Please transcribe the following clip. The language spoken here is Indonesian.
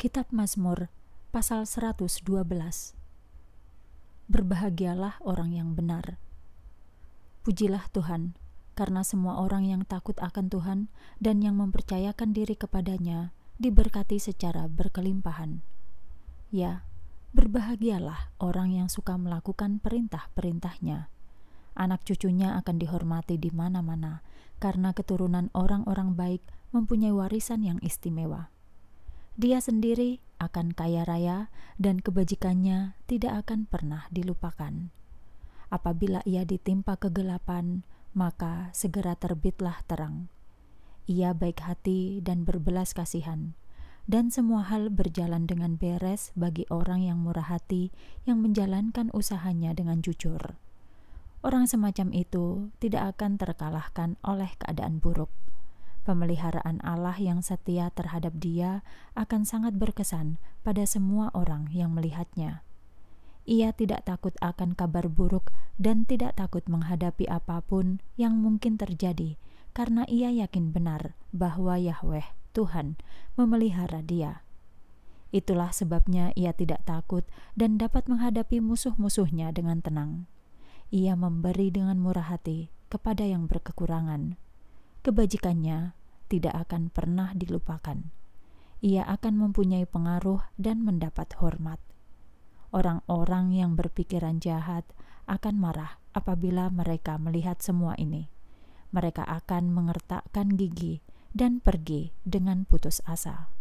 Kitab Mazmur pasal 112 Berbahagialah orang yang benar Pujilah Tuhan karena semua orang yang takut akan Tuhan dan yang mempercayakan diri kepadanya diberkati secara berkelimpahan Ya berbahagialah orang yang suka melakukan perintah-perintahnya anak cucunya akan dihormati di mana-mana karena keturunan orang-orang baik mempunyai warisan yang istimewa dia sendiri akan kaya raya dan kebajikannya tidak akan pernah dilupakan. Apabila ia ditimpa kegelapan, maka segera terbitlah terang. Ia baik hati dan berbelas kasihan, dan semua hal berjalan dengan beres bagi orang yang murah hati yang menjalankan usahanya dengan jujur. Orang semacam itu tidak akan terkalahkan oleh keadaan buruk Pemeliharaan Allah yang setia terhadap dia akan sangat berkesan pada semua orang yang melihatnya. Ia tidak takut akan kabar buruk dan tidak takut menghadapi apapun yang mungkin terjadi, karena ia yakin benar bahwa Yahweh, Tuhan, memelihara dia. Itulah sebabnya ia tidak takut dan dapat menghadapi musuh-musuhnya dengan tenang. Ia memberi dengan murah hati kepada yang berkekurangan kebajikannya tidak akan pernah dilupakan. Ia akan mempunyai pengaruh dan mendapat hormat. Orang-orang yang berpikiran jahat akan marah apabila mereka melihat semua ini. Mereka akan mengertakkan gigi dan pergi dengan putus asa.